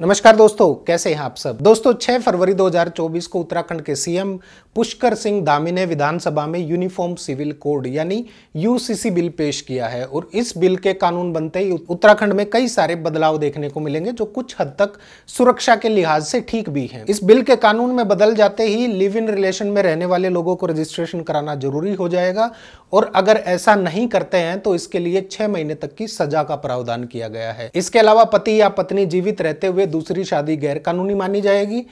नमस्कार दोस्तों कैसे हैं आप सब दोस्तों 6 फरवरी 2024 को उत्तराखंड के सीएम पुष्कर सिंह धामी ने विधानसभा में यूनिफॉर्म सिविल कोड यानी यूसीसी बिल पेश किया है और इस बिल के कानून बनते ही उत्तराखंड में कई सारे बदलाव देखने को मिलेंगे जो कुछ हद तक सुरक्षा के लिहाज से ठीक भी हैं इस बिल के कानून में बदल जाते ही लिव इन रिलेशन में रहने वाले लोगों को रजिस्ट्रेशन कराना जरूरी हो जाएगा और अगर ऐसा नहीं करते हैं तो इसके लिए छह महीने तक की सजा का प्रावधान किया गया है इसके अलावा पति या पत्नी जीवित रहते हुए हुए दूसरी शादी गैर कानूनी मानी जाएगी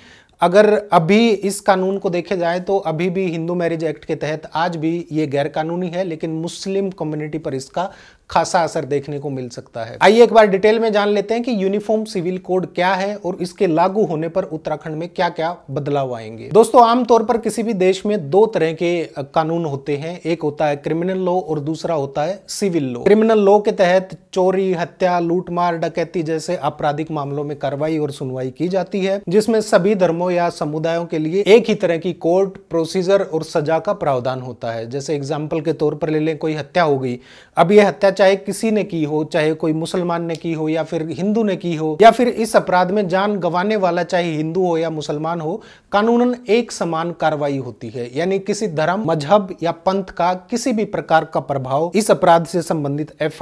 अगर अभी इस कानून को देखे जाए तो अभी भी हिंदू मैरिज एक्ट के तहत आज भी ये गैर कानूनी है लेकिन मुस्लिम कम्युनिटी पर इसका खासा असर देखने को मिल सकता है आइए एक बार डिटेल में जान लेते हैं कि यूनिफॉर्म सिविल कोड क्या है और इसके लागू होने पर उत्तराखंड में क्या क्या बदलाव आएंगे दोस्तों आमतौर पर किसी भी देश में दो तरह के कानून होते हैं एक होता है क्रिमिनल लॉ और दूसरा होता है सिविल लॉ क्रिमिनल लॉ के तहत चोरी हत्या लूटमार डकैती जैसे आपराधिक मामलों में कार्रवाई और सुनवाई की जाती है जिसमें सभी धर्मों या समुदायों के लिए एक ही तरह की कोर्ट प्रोसीजर और सजा का प्रावधान होता है जैसे एग्जाम्पल के तौर पर ले लें कोई हत्या हो गई अब यह हत्या चाहे किसी ने की हो चाहे कोई मुसलमान ने की हो या फिर हिंदू ने की हो या फिर इस अपराध में जान गंवाने वाला चाहे हिंदू हो या मुसलमान हो कानूनन एक समान कार्रवाई होती है यानी किसी धर्म मजहब या पंथ का किसी भी प्रकार का प्रभाव इस अपराध से संबंधित एफ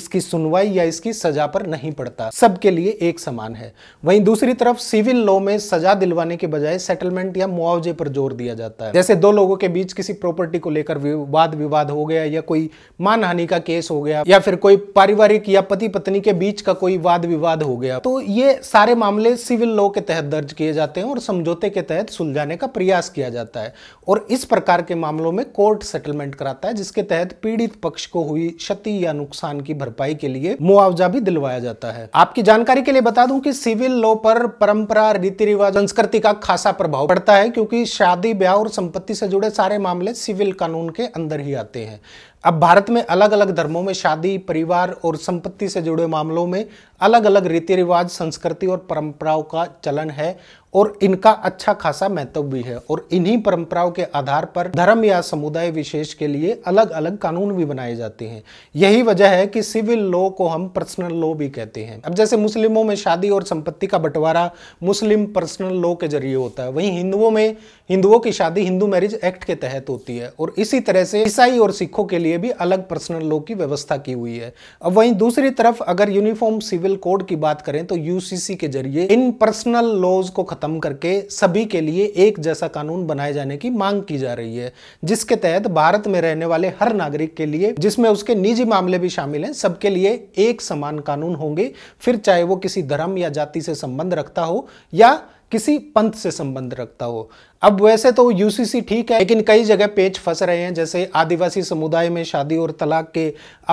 इसकी सुनवाई या इसकी सजा पर नहीं पड़ता सबके लिए एक समान है वहीं दूसरी तरफ सिविल लॉ में सजा दिलवाने के बजाय सेटलमेंट या मुआवजे पर जोर दिया जाता है जैसे दो लोगों के बीच किसी प्रॉपर्टी को लेकर वाद विवाद हो गया या कोई मानहानि का केस हो गया या फिर कोई पारिवारिक या पति पत्नी के बीच का कोई वाद विवाद हो गया तो ये सारे मामले सिविल लॉ के तहत दर्ज किए जाते हैं और समझौते के तहत सुलझाने का प्रयास किया जाता है और इस प्रकार के मामलों में कोर्ट सेटलमेंट कराता है जिसके तहत पीड़ित पक्ष को हुई क्षति या नुकसान की भरपाई के लिए मुआवजा भी दिलवाया जाता है आपकी जानकारी के लिए बता दूं कि सिविल लॉ पर परंपरा रीति रिवाज संस्कृति का खासा प्रभाव पड़ता है क्योंकि शादी ब्याह और संपत्ति से जुड़े सारे मामले सिविल कानून के अंदर ही आते हैं अब भारत में अलग अलग धर्मों में शादी परिवार और संपत्ति से जुड़े मामलों में अलग अलग रीति रिवाज संस्कृति और परंपराओं का चलन है और इनका अच्छा खासा महत्व भी है और इन्हीं परंपराओं के आधार पर धर्म या समुदाय विशेष के लिए अलग अलग कानून भी बनाए जाते हैं यही वजह है कि सिविल लॉ को हम पर्सनल लॉ भी कहते हैं अब जैसे मुस्लिमों में शादी और संपत्ति का बंटवारा मुस्लिम पर्सनल लॉ के जरिए होता है वहीं हिंदुओं में हिंदुओं की शादी हिंदू मैरिज एक्ट के तहत होती है और इसी तरह से ईसाई और सिखों के लिए भी अलग पर्सनल लॉ की व्यवस्था की हुई है अब वहीं दूसरी तरफ अगर यूनिफॉर्म सिविल पेनल कोड की बात करें तो यूसीसी के जरिए इन पर्सनल लॉज को खत्म करके सभी के लिए एक जैसा कानून बनाए जाने की मांग की जा रही है जिसके तहत भारत में रहने वाले हर नागरिक के लिए जिसमें उसके निजी मामले भी शामिल हैं सबके लिए एक समान कानून होंगे फिर चाहे वो किसी धर्म या जाति से संबंध रखता हो या किसी पंथ से संबंध रखता हो अब वैसे तो यूसीसी ठीक है लेकिन कई जगह पेच फंस रहे हैं जैसे आदिवासी समुदाय में शादी और तलाक के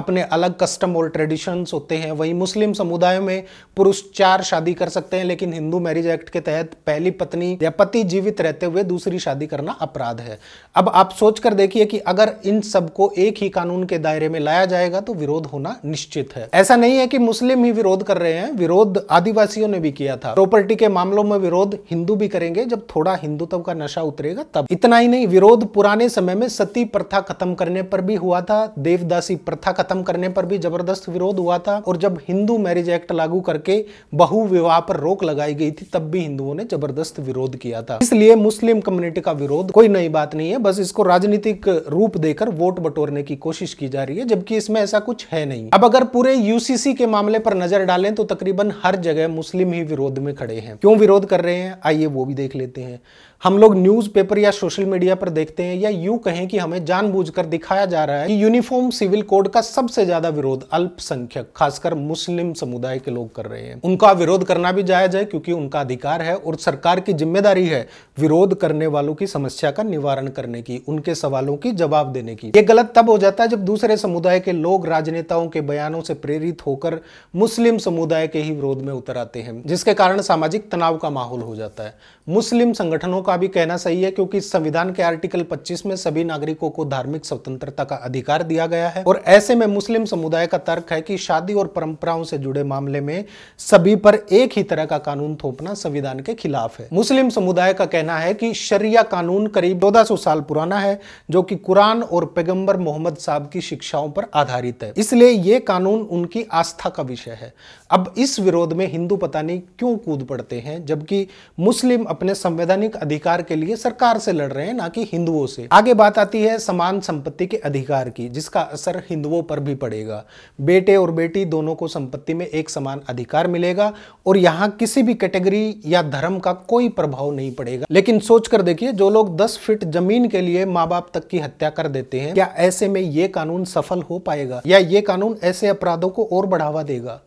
अपने अलग कस्टम और ट्रेडिशंस होते हैं वहीं मुस्लिम समुदाय में पुरुष चार शादी कर सकते हैं लेकिन हिंदू मैरिज एक्ट के तहत पहली पत्नी या पति जीवित रहते हुए दूसरी शादी करना अपराध है अब आप सोच कर देखिए कि अगर इन सबको एक ही कानून के दायरे में लाया जाएगा तो विरोध होना निश्चित है ऐसा नहीं है कि मुस्लिम ही विरोध कर रहे हैं विरोध आदिवासियों ने भी किया था प्रॉपर्टी के मामलों में विरोध हिंदू भी करेंगे जब थोड़ा हिंदुत्व का नशा उतरेगा तब इतना ही नहीं विरोध पुराने समय में सती प्रथा खत्म करने पर भी हुआ था देवदासी प्रथा खत्म करने पर भी जबरदस्त विरोध हुआ था और जब हिंदू मैरिज एक्ट लागू करके बहु विवाह पर रोक लगाई गई थी तब भी हिंदुओं ने जबरदस्त विरोध किया था इसलिए मुस्लिम कम्युनिटी का विरोध कोई नई बात नहीं है बस इसको राजनीतिक रूप देकर वोट बटोरने की कोशिश की जा रही है जबकि इसमें ऐसा कुछ है नहीं अब अगर पूरे यूसीसी के मामले पर नजर डालें तो तकरीबन हर जगह मुस्लिम ही विरोध में खड़े हैं क्यों विरोध कर रहे हैं आइए वो भी देख लेते हैं हम लोग न्यूज़पेपर या सोशल मीडिया पर देखते हैं या यूं कहें कि हमें जानबूझकर दिखाया जा रहा है कि यूनिफॉर्म सिविल कोड का सबसे ज्यादा विरोध अल्पसंख्यक खासकर मुस्लिम समुदाय के लोग कर रहे हैं उनका विरोध करना भी जायज है क्योंकि उनका अधिकार है और सरकार की जिम्मेदारी है विरोध करने वालों की समस्या का निवारण करने की उनके सवालों की जवाब देने की यह गलत तब हो जाता है जब दूसरे समुदाय के लोग राजनेताओं के बयानों से प्रेरित होकर मुस्लिम समुदाय के ही विरोध में उतर आते हैं जिसके कारण सामाजिक तनाव का माहौल हो जाता है मुस्लिम संगठनों का का भी कहना सही है क्योंकि संविधान के आर्टिकल 25 में सभी नागरिकों को धार्मिक स्वतंत्रता का अधिकार दिया गया है और ऐसे में मुस्लिम समुदाय का तर्क है कि शादी और परंपराओं से जुड़े मामले में सभी पर एक ही तरह का कानून थोपना संविधान के खिलाफ है मुस्लिम समुदाय का कहना है कि शरिया कानून करीब चौदह साल पुराना है जो कि कुरान और पैगम्बर मोहम्मद साहब की शिक्षाओं पर आधारित है इसलिए ये कानून उनकी आस्था का विषय है अब इस विरोध में हिंदू पता नहीं क्यों कूद पड़ते हैं जबकि मुस्लिम अपने संवैधानिक अधिकार अधिकार के लिए सरकार से लड़ रहे हैं ना कि हिंदुओं से आगे बात आती है समान संपत्ति के अधिकार की जिसका असर हिंदुओं पर भी पड़ेगा बेटे और बेटी दोनों को संपत्ति में एक समान अधिकार मिलेगा और यहाँ किसी भी कैटेगरी या धर्म का कोई प्रभाव नहीं पड़ेगा लेकिन सोच कर देखिए जो लोग दस फीट जमीन के लिए माँ बाप तक की हत्या कर देते हैं क्या ऐसे में ये कानून सफल हो पाएगा या ये कानून ऐसे अपराधों को और बढ़ावा देगा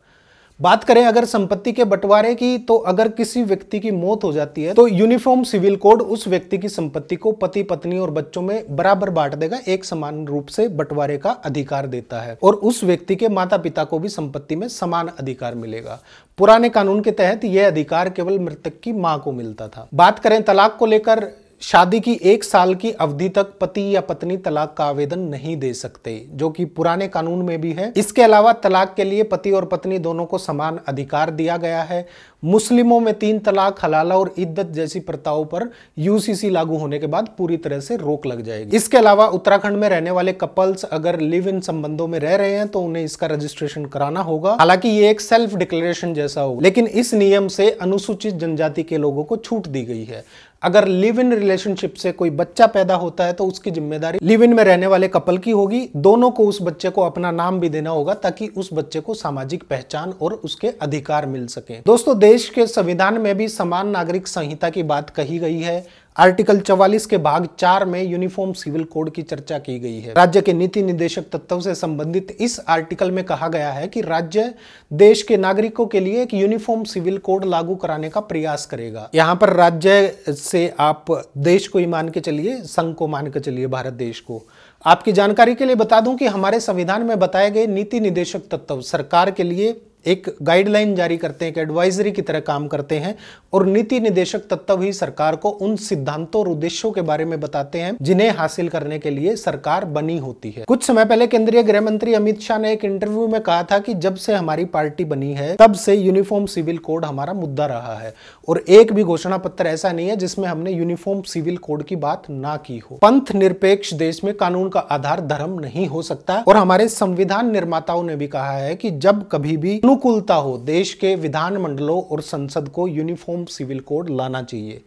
बात करें अगर संपत्ति के बंटवारे की तो अगर किसी व्यक्ति की मौत हो जाती है तो यूनिफॉर्म सिविल कोड उस व्यक्ति की संपत्ति को पति पत्नी और बच्चों में बराबर बांट देगा एक समान रूप से बंटवारे का अधिकार देता है और उस व्यक्ति के माता पिता को भी संपत्ति में समान अधिकार मिलेगा पुराने कानून के तहत यह अधिकार केवल मृतक की मां को मिलता था बात करें तलाक को लेकर शादी की एक साल की अवधि तक पति या पत्नी तलाक का आवेदन नहीं दे सकते जो कि पुराने कानून में भी है इसके अलावा तलाक के लिए पति और पत्नी दोनों को समान अधिकार दिया गया है मुस्लिमों में तीन तलाक हलाला और इद्दत जैसी प्रथाओं पर यूसीसी लागू होने के बाद पूरी तरह से रोक लग जाएगी इसके अलावा उत्तराखंड में रहने वाले कपल्स अगर लिव इन संबंधों में रह रहे हैं तो उन्हें इसका रजिस्ट्रेशन कराना होगा हालांकि ये एक सेल्फ डिक्लेरेशन जैसा हो लेकिन इस नियम से अनुसूचित जनजाति के लोगों को छूट दी गई है अगर लिव इन रिलेशनशिप से कोई बच्चा पैदा होता है तो उसकी जिम्मेदारी लिव इन में रहने वाले कपल की होगी दोनों को उस बच्चे को अपना नाम भी देना होगा ताकि उस बच्चे को सामाजिक पहचान और उसके अधिकार मिल सके दोस्तों देश के संविधान में भी समान नागरिक संहिता की बात कही गई है आर्टिकल 44 के भाग 4 में यूनिफॉर्म सिविल कोड की चर्चा की गई है राज्य के नीति निदेशक तत्व से संबंधित इस आर्टिकल में कहा गया है कि राज्य देश के नागरिकों के लिए एक यूनिफॉर्म सिविल कोड लागू कराने का प्रयास करेगा यहाँ पर राज्य से आप देश को ही मान के चलिए संघ को मान के चलिए भारत देश को आपकी जानकारी के लिए बता दूं कि हमारे संविधान में बताए गए नीति निदेशक तत्व सरकार के लिए एक गाइडलाइन जारी करते हैं एक एडवाइजरी की तरह काम करते हैं और नीति निदेशक तत्व ही सरकार को उन सिद्धांतों और उद्देश्यों के बारे में बताते हैं जिन्हें हासिल करने के लिए सरकार बनी होती है कुछ समय पहले केंद्रीय गृह मंत्री अमित शाह ने एक इंटरव्यू में कहा था कि जब से हमारी पार्टी बनी है तब से यूनिफॉर्म सिविल कोड हमारा मुद्दा रहा है और एक भी घोषणा पत्र ऐसा नहीं है जिसमें हमने यूनिफॉर्म सिविल कोड की बात ना की हो पंथ निरपेक्ष देश में कानून का आधार धर्म नहीं हो सकता और हमारे संविधान निर्माताओं ने भी कहा है कि जब कभी भी अनुकूलता हो देश के विधानमंडलों और संसद को यूनिफॉर्म सिविल कोड लाना चाहिए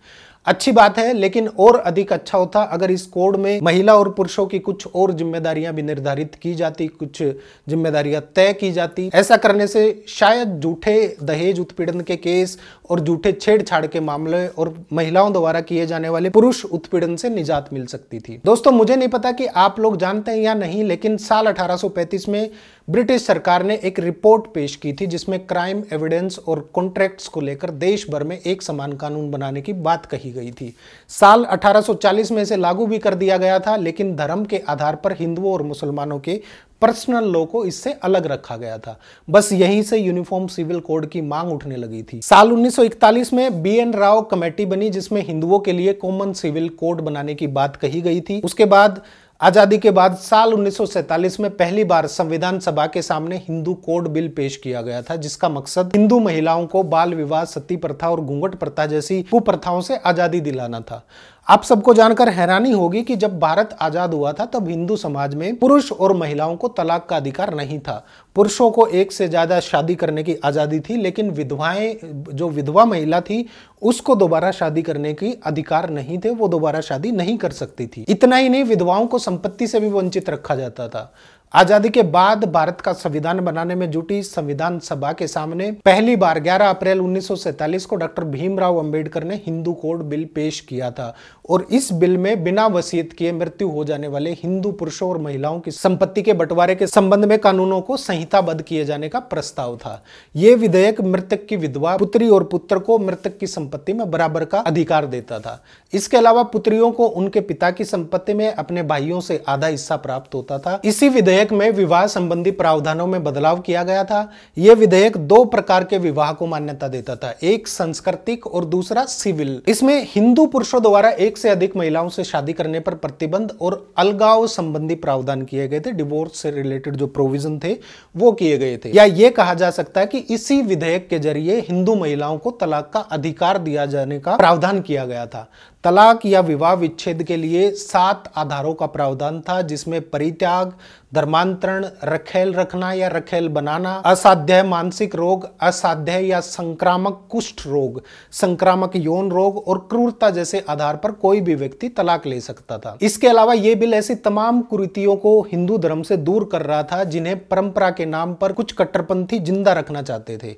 अच्छी बात है लेकिन और अधिक अच्छा होता अगर इस कोड में महिला और पुरुषों की कुछ और जिम्मेदारियां भी निर्धारित की जाती कुछ जिम्मेदारियां तय की जाती ऐसा करने से शायद झूठे दहेज उत्पीड़न के केस और झूठे छेड़छाड़ के मामले और महिलाओं द्वारा किए जाने वाले पुरुष उत्पीड़न से निजात मिल सकती थी दोस्तों मुझे नहीं पता कि आप लोग जानते हैं या नहीं लेकिन साल अठारह में ब्रिटिश सरकार ने एक रिपोर्ट पेश की थी जिसमें क्राइम एविडेंस और कॉन्ट्रैक्ट्स को लेकर देश भर में एक समान कानून बनाने की बात कही गई थी साल 1840 में इसे लागू भी कर दिया गया था लेकिन धर्म के आधार पर हिंदुओं और मुसलमानों के पर्सनल लॉ को इससे अलग रखा गया था बस यहीं से यूनिफॉर्म सिविल कोड की मांग उठने लगी थी साल 1941 में बी एन राव कमेटी बनी जिसमें हिंदुओं के लिए कॉमन सिविल कोड बनाने की बात कही गई थी उसके बाद आज़ादी के बाद साल 1947 में पहली बार संविधान सभा के सामने हिंदू कोड बिल पेश किया गया था जिसका मकसद हिंदू महिलाओं को बाल विवाह सती प्रथा और घूंघट प्रथा जैसी कुप्रथाओं से आज़ादी दिलाना था आप सबको जानकर हैरानी होगी कि जब भारत आजाद हुआ था तब हिंदू समाज में पुरुष और महिलाओं को तलाक का अधिकार नहीं था पुरुषों को एक से ज्यादा शादी करने की आजादी थी लेकिन विधवाएं जो विधवा महिला थी उसको दोबारा शादी करने की अधिकार नहीं थे वो दोबारा शादी नहीं कर सकती थी इतना ही नहीं विधवाओं को संपत्ति से भी वंचित रखा जाता था आजादी के बाद भारत का संविधान बनाने में जुटी संविधान सभा के सामने पहली बार 11 अप्रैल 1947 को डॉक्टर भीमराव अंबेडकर ने हिंदू कोड बिल पेश किया था और इस बिल में बिना वसीयत किए मृत्यु हो जाने वाले हिंदू पुरुषों और महिलाओं की संपत्ति के बंटवारे के संबंध में कानूनों को संहिताबद्ध किए जाने का प्रस्ताव था यह विधेयक मृतक की विधवा पुत्री और पुत्र को मृतक की संपत्ति में बराबर का अधिकार देता था इसके अलावा पुत्रियों को उनके पिता की संपत्ति में अपने भाइयों से आधा हिस्सा प्राप्त होता था इसी विधेयक विधेयक में विवाह संबंधी प्रावधानों में बदलाव किया गया था यह विधेयक दो प्रकार के विवाह को मान्यता देता था एक संस्कृतिक और दूसरा सिविल इसमें हिंदू पुरुषों द्वारा एक से अधिक महिलाओं से शादी करने पर प्रतिबंध और अलगाव संबंधी प्रावधान किए गए थे डिवोर्स से रिलेटेड जो प्रोविजन थे वो किए गए थे या ये कहा जा सकता है कि इसी विधेयक के जरिए हिंदू महिलाओं को तलाक का अधिकार दिया जाने का प्रावधान किया गया था तलाक या विवाह विच्छेद के लिए सात आधारों का प्रावधान था जिसमें परित्याग धर्मांतरण रखेल रखना या रखेल बनाना असाध्य मानसिक रोग असाध्य या संक्रामक कुष्ठ रोग संक्रामक यौन रोग और क्रूरता जैसे आधार पर कोई भी व्यक्ति तलाक ले सकता था इसके अलावा ये बिल ऐसी तमाम कुरीतियों को हिंदू धर्म से दूर कर रहा था जिन्हें परंपरा के नाम पर कुछ कट्टरपंथी जिंदा रखना चाहते थे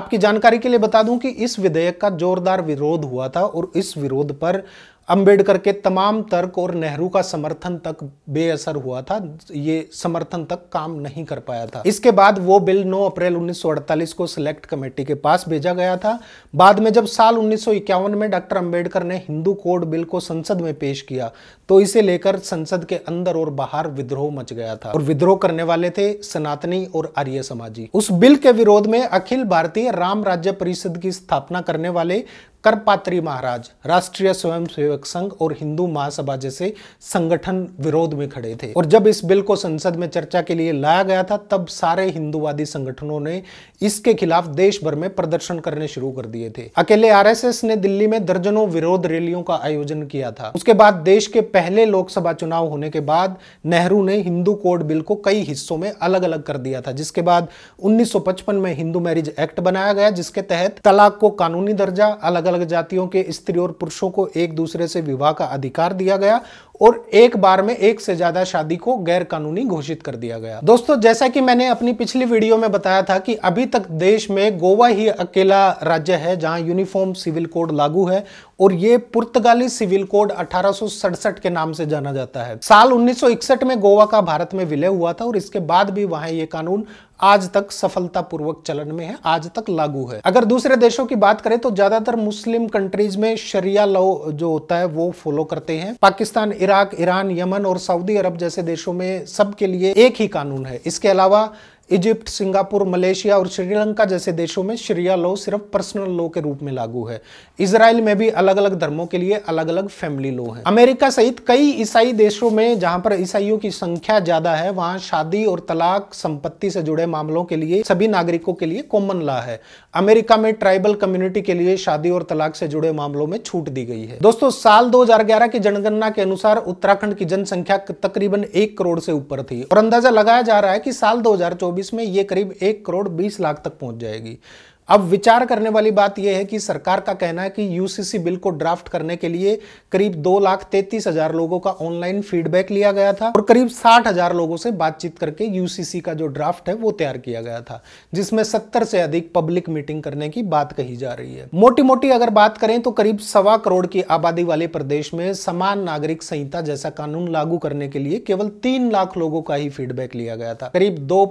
आपकी जानकारी के लिए बता दूं कि इस विधेयक का जोरदार विरोध हुआ था और इस विरोध पर अंबेडकर के तमाम तर्क और नेहरू का समर्थन तक बेअसर हुआ था ये समर्थन तक काम नहीं कर पाया था इसके बाद वो बिल 9 अप्रैल 1948 को सिलेक्ट कमेटी के पास भेजा गया था बाद में जब साल उन्नीस में डॉक्टर अंबेडकर ने हिंदू कोड बिल को संसद में पेश किया तो इसे लेकर संसद के अंदर और बाहर विद्रोह मच गया था और विद्रोह करने वाले थे सनातनी और आर्य समाजी उस बिल के विरोध में अखिल भारतीय राम राज्य परिषद की स्थापना करने वाले करपात्री महाराज राष्ट्रीय स्वयंसेवक संघ और हिंदू महासभा जैसे संगठन विरोध में खड़े थे और जब इस बिल को संसद में चर्चा के लिए लाया गया था तब सारे हिंदूवादी संगठनों ने इसके खिलाफ देश भर में प्रदर्शन करने शुरू कर दिए थे अकेले आरएसएस ने दिल्ली में दर्जनों विरोध रैलियों का आयोजन किया था उसके बाद देश के पहले लोकसभा चुनाव होने के बाद नेहरू ने हिंदू कोड बिल को कई हिस्सों में अलग अलग कर दिया था जिसके बाद उन्नीस में हिंदू मैरिज एक्ट बनाया गया जिसके तहत तलाक को कानूनी दर्जा अलग अलग अलग जातियों के स्त्री और पुरुषों को एक दूसरे से विवाह का अधिकार दिया गया और एक बार में एक से ज्यादा शादी को गैर कानूनी घोषित कर दिया गया दोस्तों जैसा कि मैंने अपनी पिछली वीडियो में बताया था कि अभी तक देश में गोवा ही अकेला राज्य है जहां यूनिफॉर्म सिविल कोड लागू है और ये पुर्तगाली सिविल कोड अठारह के नाम से जाना जाता है साल 1961 में गोवा का भारत में विलय हुआ था और इसके बाद भी वहां ये कानून आज तक सफलतापूर्वक चलन में है आज तक लागू है अगर दूसरे देशों की बात करें तो ज्यादातर मुस्लिम कंट्रीज में शरिया लॉ जो होता है वो फॉलो करते हैं पाकिस्तान इराक ईरान यमन और सऊदी अरब जैसे देशों में सबके लिए एक ही कानून है इसके अलावा इजिप्ट सिंगापुर मलेशिया और श्रीलंका जैसे देशों में श्रिया लॉ सिर्फ पर्सनल लॉ के रूप में लागू है इसराइल में भी अलग अलग धर्मों के लिए अलग अलग फैमिली लॉ है अमेरिका सहित कई ईसाई देशों में जहां पर ईसाइयों की संख्या ज्यादा है वहां शादी और तलाक संपत्ति से जुड़े मामलों के लिए सभी नागरिकों के लिए कॉमन लॉ है अमेरिका में ट्राइबल कम्युनिटी के लिए शादी और तलाक से जुड़े मामलों में छूट दी गई है दोस्तों साल दो की जनगणना के अनुसार उत्तराखंड की जनसंख्या तकरीबन एक करोड़ से ऊपर थी और अंदाजा लगाया जा रहा है कि साल दो 2024 में ये करीब एक करोड़ बीस लाख तक पहुंच जाएगी अब विचार करने वाली बात यह है कि सरकार का कहना है कि यूसीसी बिल को ड्राफ्ट करने के लिए करीब दो लाख तैतीस हजार लोगों का ऑनलाइन फीडबैक लिया गया था और करीब साठ हजार लोगों से बातचीत करके यूसीसी का जो ड्राफ्ट है वो तैयार किया गया था जिसमें सत्तर से अधिक पब्लिक मीटिंग करने की बात कही जा रही है मोटी मोटी अगर बात करें तो करीब सवा करोड़ की आबादी वाले प्रदेश में समान नागरिक संहिता जैसा कानून लागू करने के लिए केवल तीन लाख लोगों का ही फीडबैक लिया गया था करीब दो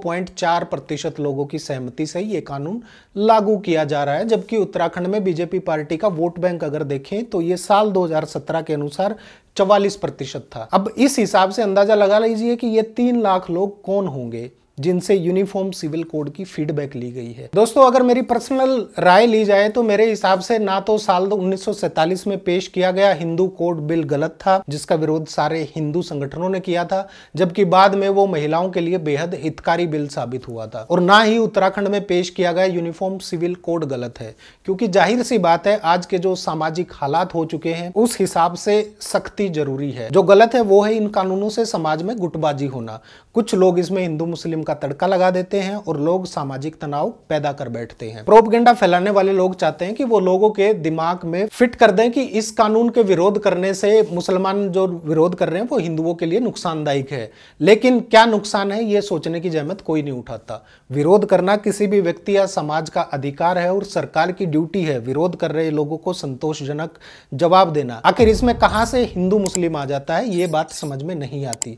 लोगों की सहमति से ये कानून लागू लागू किया जा रहा है जबकि उत्तराखंड में बीजेपी पार्टी का वोट बैंक अगर देखें तो ये साल 2017 के अनुसार चवालीस प्रतिशत था अब इस हिसाब से अंदाजा लगा लीजिए कि ये तीन लाख लोग कौन होंगे जिनसे यूनिफॉर्म सिविल कोड की फीडबैक ली गई है दोस्तों अगर मेरी पर्सनल राय ली जाए तो मेरे हिसाब से ना तो साल 1947 में पेश किया गया हिंदू कोड बिल गलत था जिसका विरोध सारे हिंदू संगठनों ने किया था जबकि बाद में वो महिलाओं के लिए बेहद हितकारी बिल साबित हुआ था और ना ही उत्तराखंड में पेश किया गया यूनिफॉर्म सिविल कोड गलत है क्योंकि जाहिर सी बात है आज के जो सामाजिक हालात हो चुके हैं उस हिसाब से सख्ती जरूरी है जो गलत है वो है इन कानूनों से समाज में गुटबाजी होना कुछ लोग इसमें हिंदू मुस्लिम उनका तड़का लगा देते हैं और लोग सामाजिक तनाव पैदा कर बैठते हैं प्रोपगेंडा फैलाने वाले लोग चाहते हैं कि वो लोगों के दिमाग में फिट कर दें कि इस कानून के विरोध करने से मुसलमान जो विरोध कर रहे हैं वो हिंदुओं के लिए नुकसानदायक है लेकिन क्या नुकसान है ये सोचने की जहमत कोई नहीं उठाता विरोध करना किसी भी व्यक्ति या समाज का अधिकार है और सरकार की ड्यूटी है विरोध कर रहे लोगों को संतोषजनक जवाब देना आखिर इसमें कहाँ से हिंदू मुस्लिम आ जाता है ये बात समझ में नहीं आती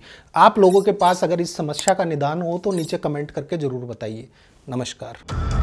आप लोगों के पास अगर इस समस्या का निदान हो तो नीचे कमेंट करके ज़रूर बताइए नमस्कार